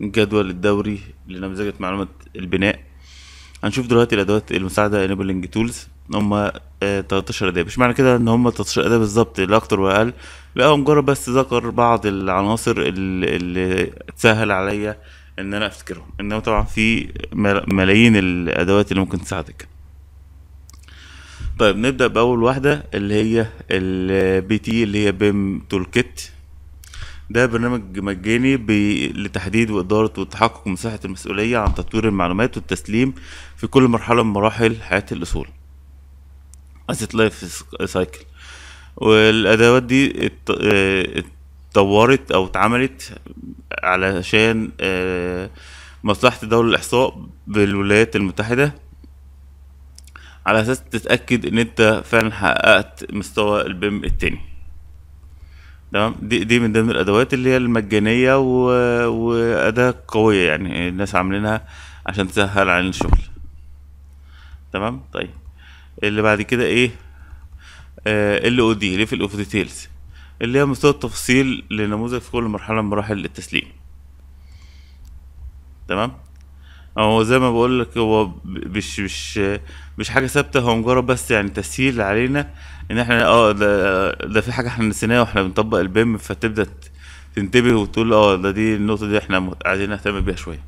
جدول الدوري لنمذجة معلومات البناء هنشوف دلوقتي الادوات المساعده انيبلنج تولز هم 13 آه، اداه مش معنى كده ان هم 13 اداه بالظبط لا اكتر ولا اقل لا هو مجرد بس ذكر بعض العناصر اللي, اللي تسهل عليا ان انا افتكرهم انما طبعا في ملايين الادوات اللي ممكن تساعدك طيب نبدا باول واحده اللي هي البي تي اللي هي بيم تول كيت ده برنامج مجاني بي... لتحديد وإدارة والتحقق من صحة المسؤولية عن تطوير المعلومات والتسليم في كل مرحلة من مراحل حياة الأصول أسيت لايف سايكل والأدوات دي اه اتطورت أو اتعملت علشان اه مصلحة دولة الإحصاء بالولايات المتحدة على أساس تتأكد إن أنت فعلا حققت مستوى البيم التاني تمام دي دي من ضمن الادوات اللي هي المجانيه و... واداه قويه يعني الناس عاملينها عشان تسهل عن الشغل تمام طيب اللي بعد كده ايه آه، ال او دي ليفل اوف ديتيلز اللي هي مستوى التفصيل لنموذج في كل مرحله من مراحل التسليم تمام هو زي ما بقول لك هو مش مش مش حاجه ثابته هو مجرد بس يعني تسهيل علينا ان احنا اه ده, ده في حاجه احنا نسيناها واحنا بنطبق البيم فتبدا تنتبه وتقول اه ده دي النقطه دي احنا عايزين نهتم بيها شويه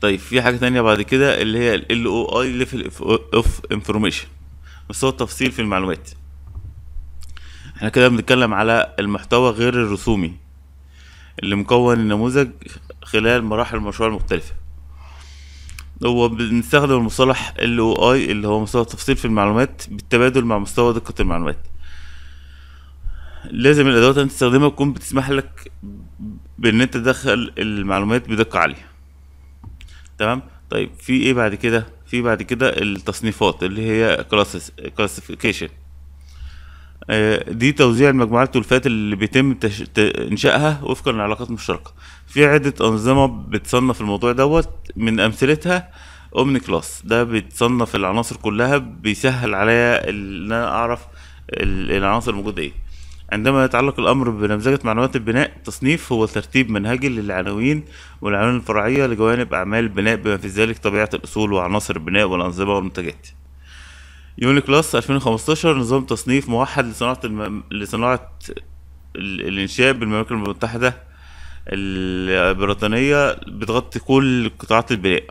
طيب في حاجه تانية بعد كده اللي هي ال او اي ليفل اوف انفورميشن بس هو التفصيل في المعلومات احنا كده بنتكلم على المحتوى غير الرسومي اللي مكون النموذج خلال مراحل المشروع المختلفة هو بنستخدم المصطلح LOI اللي هو مستوى التفصيل في المعلومات بالتبادل مع مستوى دقة المعلومات لازم الادوات اللي تستخدمها تكون بتسمح لك بان انت تدخل المعلومات بدقه عاليه تمام طيب في ايه بعد كده في بعد كده التصنيفات اللي هي كلاسيفيكيشن آه، دي توزيع المجموعات التلفات اللي بيتم تش... ت... انشائها وفقا للعلاقات المشتركه في عده انظمه بتصنف الموضوع دوت من امثلتها اومني كلاس ده بيتصنف العناصر كلها بيسهل عليا ان انا اعرف العناصر الموجوده ايه عندما يتعلق الامر بنمذجه معلومات البناء التصنيف هو ترتيب منهجي للعناوين والعناوين الفرعيه لجوانب اعمال البناء بما في ذلك طبيعه الاصول وعناصر البناء والانظمه والمنتجات يوني كلاس 2015 نظام تصنيف موحد لصناعة الم... لصناعة الإنشاء بالمملكة المتحدة البريطانية بتغطي كل قطاعات البناء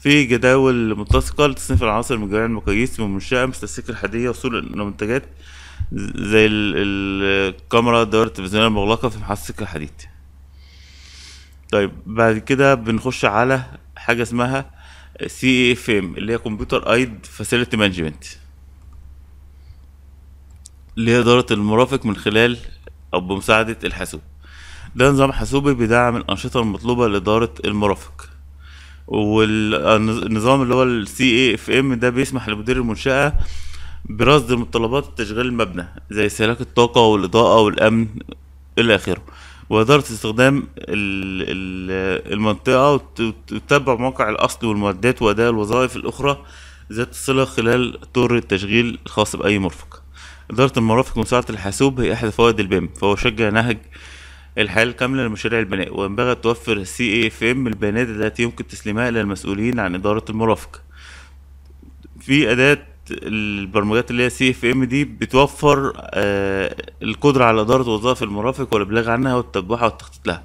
في جداول متسقة لتصنيف العناصر من جميع المقاييس والمنشأة السكة الحديدية وصول المنتجات زي ال... الكاميرا الدائرة التلفزيونية المغلقة في السكة الحديد طيب بعد كده بنخش على حاجة اسمها سي اف ام اللي هي كمبيوتر ايد فاسيلتي مانجمنت اللي هي إدارة المرافق من خلال أو بمساعدة الحاسوب ده نظام حاسوبي بيدعم الأنشطة المطلوبة لإدارة المرافق والنظام اللي هو السي اي اف ام ده بيسمح لمدير المنشأة برصد متطلبات تشغيل المبنى زي استهلاك الطاقة والإضاءة والأمن إلى آخره وإدارة استخدام المنطقة وتتبع موقع الأصل والمعدات وأداء الوظائف الأخرى ذات الصلة خلال طور التشغيل الخاص بأي مرفق إدارة المرافق ومساعدة الحاسوب هي احد فوائد البيم فهو شجع نهج الحياة الكاملة لمشاريع البناء وينبغي توفر السي اي اف ام البيانات التي يمكن تسليمها إلى المسؤولين عن إدارة المرافق في أداة البرمجات اللي هي سي اف ام دي بتوفر آه، القدره على اداره وظائف المرافق والابلاغ عنها والتتبعها والتخطيط لها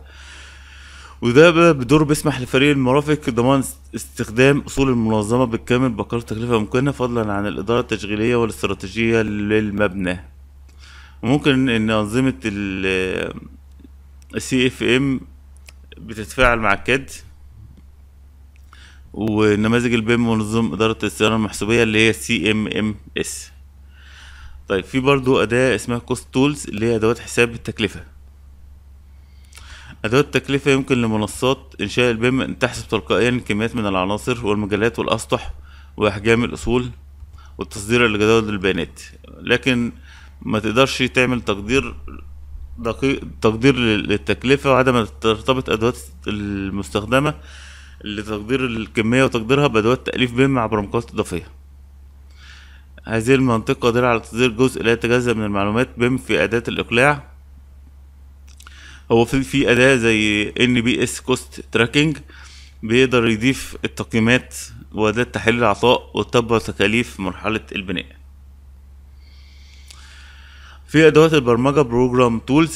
وده بدور بيسمح لفريق المرافق ضمان استخدام اصول المنظمه بالكامل بقدر تكلفه ممكنه فضلا عن الاداره التشغيليه والاستراتيجيه للمبنى وممكن ان انظمه السي اف آه، ام بتتفاعل مع كاد ونماذج البيم ونظم إدارة الصيانة المحسوبية اللي هي سي ام ام اس طيب في برضو أداة اسمها كوست تولز اللي هي أدوات حساب التكلفة أدوات التكلفة يمكن لمنصات إنشاء البيم أن تحسب تلقائيا كميات من العناصر والمجالات والأسطح وأحجام الأصول والتصدير لجداول البيانات لكن ما تقدرش تعمل تقدير دقيق تقدير للتكلفة وعدم ترتبط أدوات المستخدمة لتقدير الكمية وتقديرها بأدوات تأليف بيم عبر مقاومات إضافية هذه المنطقة قادرة على تصدير جزء لا يتجزأ من المعلومات بيم في أداة الإقلاع هو في في أداة زي إس Cost Tracking بيقدر يضيف التقييمات وأداة تحليل العطاء وتتبع تكاليف مرحلة البناء في أدوات البرمجة Program Tools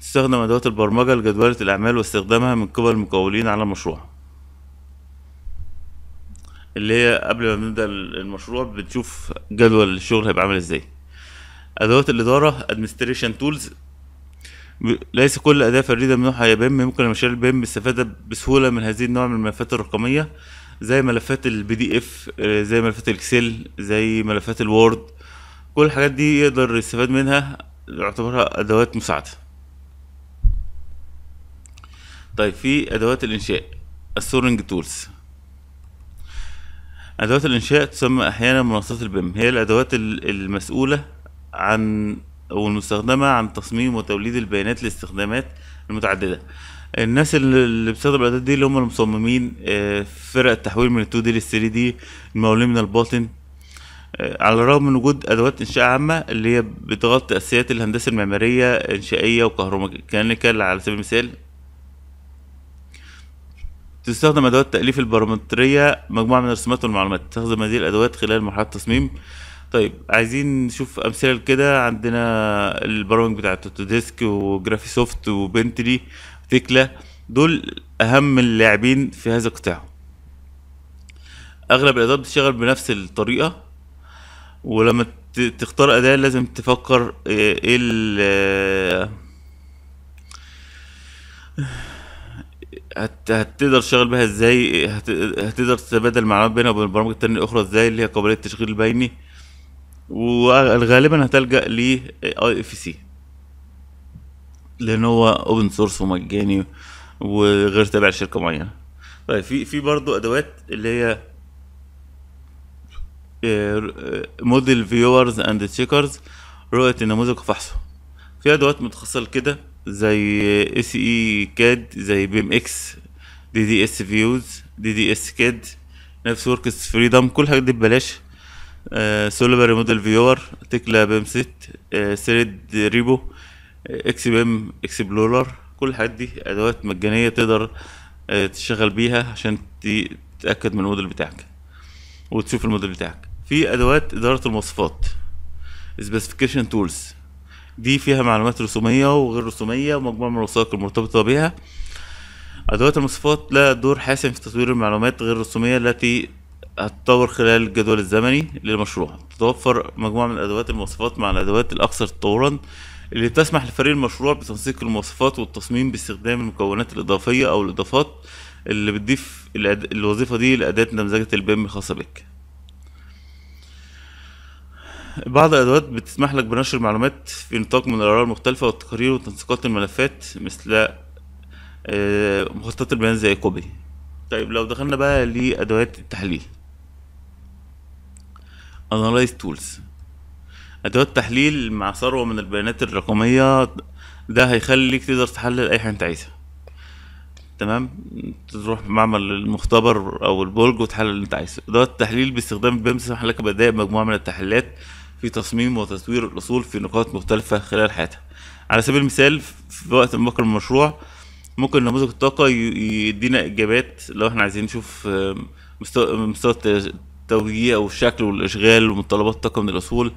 تستخدم أدوات البرمجة لجدولة الأعمال واستخدامها من قبل المقاولين على المشروع اللي هي قبل ما بنبدا المشروع بنشوف جدول الشغل هيبقى عامل ازاي ادوات الاداره administration tools ليس كل اداه فريده من نوعها هي بيم ممكن مشاريع البيم الاستفاده بسهوله من هذه النوع من الملفات الرقميه زي ملفات البي دي اف آه، زي ملفات الاكسل زي ملفات الوورد كل الحاجات دي يقدر يستفاد منها يعتبرها ادوات مساعده طيب في ادوات الانشاء السورنج تولز أدوات الإنشاء تسمى أحيانا منصات البيم هي الأدوات المسؤولة عن والمستخدمة عن تصميم وتوليد البيانات لاستخدامات المتعددة الناس اللي بتستخدم الأدوات دي اللي هم المصممين آه، فرق التحويل من 2 دي لل 3 دي المولين من الباطن آه، على الرغم من وجود ادوات انشاء عامه اللي هي بتغطي اساسيات الهندسه المعماريه انشائيه وكهروميكانيكال على سبيل المثال تستخدم أدوات تأليف البارامترية مجموعة من الرسومات والمعلومات تستخدم هذه الأدوات خلال مرحلة التصميم طيب عايزين نشوف أمثلة كده عندنا البرامج بتاعة أوتوديسك سوفت وبنتلي تكلا دول أهم اللاعبين في هذا القطاع أغلب الأدوات بتشتغل بنفس الطريقة ولما تختار أداة لازم تفكر إيه هت... هتقدر تشغل بها ازاي هت... هتقدر تتبادل معلومات بينها وبين البرامج التانية الاخرى ازاي اللي هي قابليه التشغيل البيني وغالبا هتلجا ل اي اف سي لان هو اوبن سورس ومجاني وغير تابع لشركه معينه طيب في في برضه ادوات اللي هي موديل فيورز اند تشيكرز رؤيه النموذج وفحصه في ادوات متخصصه لكده زي اس اي كاد زي بي ام اكس دي دي اس فيوز دي دي اس كاد نفس وركس فريدم كل حاجة دي ببلاش سولبر موديل فيور تكلا بيم ست آه سريد ريبو اكس بي ام اكسبلورر كل الحاجات دي ادوات مجانيه تقدر آه، تشغل بيها عشان تتاكد من الموديل بتاعك وتشوف الموديل بتاعك في ادوات اداره المواصفات سبيسيفيكيشن تولز دي فيها معلومات رسومية وغير رسومية ومجموعة من الوثائق المرتبطة بها أدوات المواصفات لها دور حاسم في تطوير المعلومات غير الرسومية التي هتتطور خلال الجدول الزمني للمشروع تتوفر مجموعة من أدوات المواصفات مع الأدوات الأكثر تطورا اللي تسمح لفريق المشروع بتنسيق المواصفات والتصميم باستخدام المكونات الإضافية أو الإضافات اللي بتضيف الوظيفة دي لأداة نمذجة البيم الخاصة بك بعض الأدوات بتسمح لك بنشر معلومات في نطاق من الآراء المختلفة والتقارير وتنسيقات الملفات مثل آه، مخططات البيانات زي كوبي طيب لو دخلنا بقى لأدوات التحليل Analyze Tools أدوات تحليل مع ثروة من البيانات الرقمية ده هيخليك تقدر تحلل أي حاجة أنت عايزها تمام تروح معمل المختبر أو البرج وتحلل اللي أنت عايزه أدوات التحليل باستخدام بيم لك بأداء مجموعة من التحليلات في تصميم وتطوير الأصول في نقاط مختلفة خلال حياتها على سبيل المثال في وقت بكر المشروع ممكن نموذج الطاقة يدينا إجابات لو احنا عايزين نشوف مستوى, مستوى التوجيه أو الشكل والإشغال ومتطلبات الطاقة من الأصول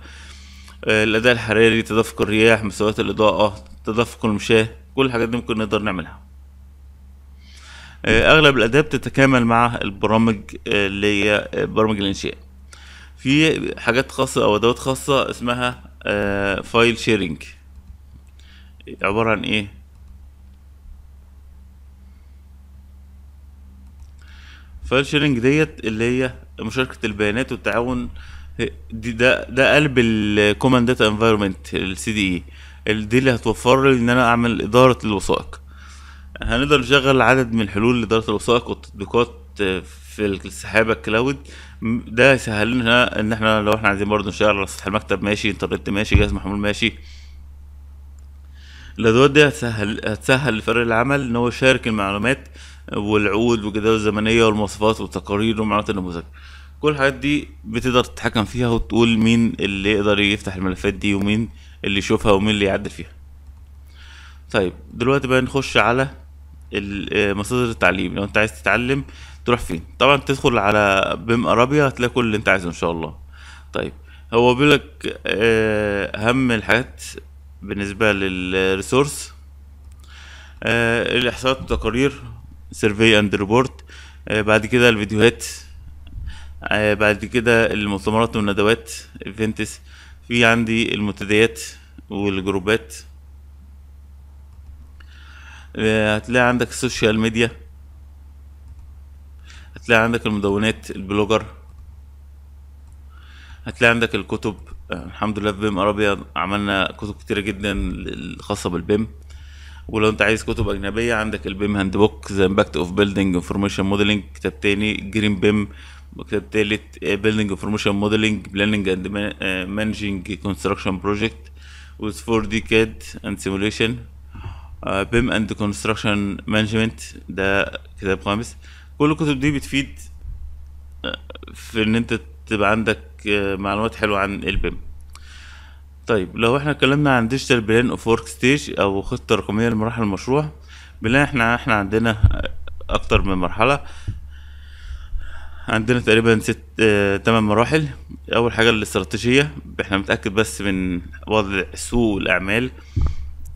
آه، الأداء الحراري تدفق الرياح مستويات الإضاءة تدفق المشاة كل الحاجات دي ممكن نقدر نعملها آه، أغلب الأداة بتتكامل مع البرامج آه، اللي هي برامج الإنشاء في حاجات خاصة أو أدوات خاصة اسمها فايل آه، شيرنج عبارة عن إيه؟ فايل شيرنج ديت اللي هي مشاركة البيانات والتعاون دي ده ده قلب الكومن داتا انفايرمنت السي دي اي دي اللي هتوفر لي ان انا اعمل اداره الوثائق هنقدر نشغل عدد من حلول لاداره الوثائق والتطبيقات آه، في السحابه الكلاود ده يسهل لنا ان احنا لو احنا عايزين برضه نشغل على سطح المكتب ماشي انترنت ماشي جهاز محمول ماشي الادوات دي هتسهل هتسهل لفريق العمل ان هو يشارك المعلومات والعقود والجداول الزمنيه والمواصفات والتقارير ومعلومات النموذج كل الحاجات دي بتقدر تتحكم فيها وتقول مين اللي يقدر يفتح الملفات دي ومين اللي يشوفها ومين اللي يعدل فيها طيب دلوقتي بقى نخش على آه، مصادر التعليم لو انت عايز تتعلم تروح فين طبعا تدخل على بيم ارابيا هتلاقي كل اللي انت عايزه ان شاء الله طيب هو بيقول لك آه، اهم الحاجات بالنسبه للريسورس آه، الاحصاءات والتقارير سيرفي اند ريبورت بعد كده الفيديوهات آه، بعد كده المؤتمرات والندوات ايفنتس في عندي المنتديات والجروبات هتلاقي عندك السوشيال ميديا هتلاقي عندك المدونات البلوجر هتلاقي عندك الكتب الحمد لله في بيم ارابيا عملنا كتب كتيره جدا خاصه بالبيم ولو انت عايز كتب اجنبيه عندك البيم هاند بوك ذا امباكت اوف بيلدينج انفورميشن موديلنج كتاب تاني جرين بيم كتاب تالت بيلدينج انفورميشن موديلنج بلاننج اند مانجينج كونستراكشن بروجكت ويز فور d اند آه، سيموليشن بيم اند BIM مانجمنت ده كتاب خامس كل الكتب دي بتفيد آه، في ان انت تبقى عندك آه، معلومات حلوه عن البيم طيب لو احنا اتكلمنا عن ديجيتال بلان اوف ورك ستيج او خطه رقميه لمراحل المشروع بنلاقي احنا احنا عندنا آه، اكتر من مرحله عندنا تقريبا ست تمن مراحل اول حاجه الاستراتيجيه احنا بنتاكد بس من وضع سوق الاعمال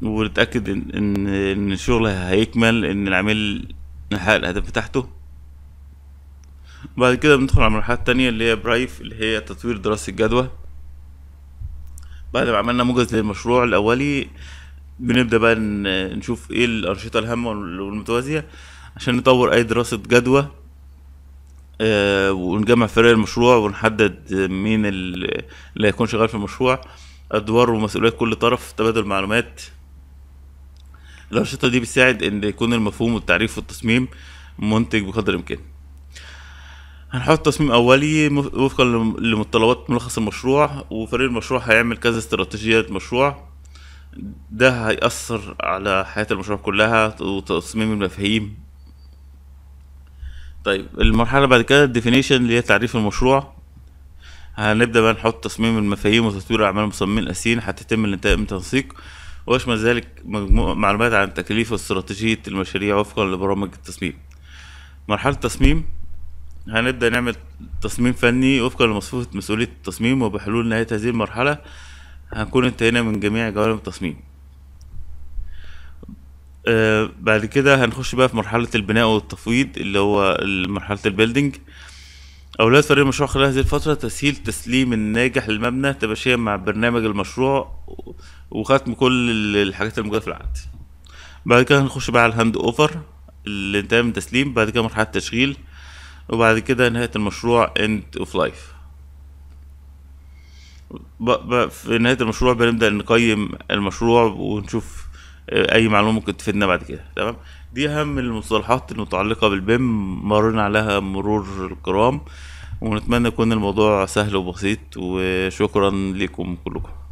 ونتاكد ان ان الشغل هيكمل ان العميل حقق الاهداف بتاعته بعد كده بندخل على المرحلة التانية اللي هي برايف اللي هي تطوير دراسة الجدوى بعد ما عملنا موجز للمشروع الأولي بنبدأ بقى نشوف ايه الأنشطة الهامة والمتوازية عشان نطور أي دراسة جدوى آه، ونجمع فرق المشروع ونحدد مين اللي هيكون شغال في المشروع أدوار ومسؤوليات كل طرف تبادل معلومات الأنشطة دي بتساعد إن يكون المفهوم والتعريف والتصميم منتج بقدر الإمكان هنحط تصميم اولي وفقا لمتطلبات ملخص المشروع وفريق المشروع هيعمل كذا استراتيجية مشروع ده هيأثر على حياة المشروع كلها وتصميم المفاهيم طيب المرحلة بعد كده الديفينيشن اللي هي تعريف المشروع هنبدأ بقى نحط تصميم المفاهيم وتطوير أعمال المصممين الأساسيين حتى يتم الانتهاء من تنسيق ويشمل ذلك مجموعة معلومات عن تكاليف واستراتيجية المشاريع وفقا لبرامج التصميم مرحلة التصميم هنبدأ نعمل تصميم فني وفقا لمصفوفة مسؤولية التصميم وبحلول نهاية هذه المرحلة هنكون انتهينا من جميع جوانب التصميم آه، بعد كده هنخش بقى في مرحلة البناء والتفويض اللي هو مرحلة البيلدينج أولاد فريق المشروع خلال هذه الفترة تسهيل تسليم الناجح للمبنى تباشيا مع برنامج المشروع وختم كل الحاجات الموجودة في العقد بعد كده هنخش بقى على الهاند اوفر الانتهاء من التسليم بعد كده مرحلة التشغيل وبعد كده نهاية المشروع end of life في نهاية المشروع بنبدأ نقيم المشروع ونشوف آه، أي معلومة ممكن تفيدنا بعد كده تمام دي أهم المصطلحات المتعلقة بالبيم مررنا عليها مرور الكرام ونتمنى يكون الموضوع سهل وبسيط وشكرا لكم كلكم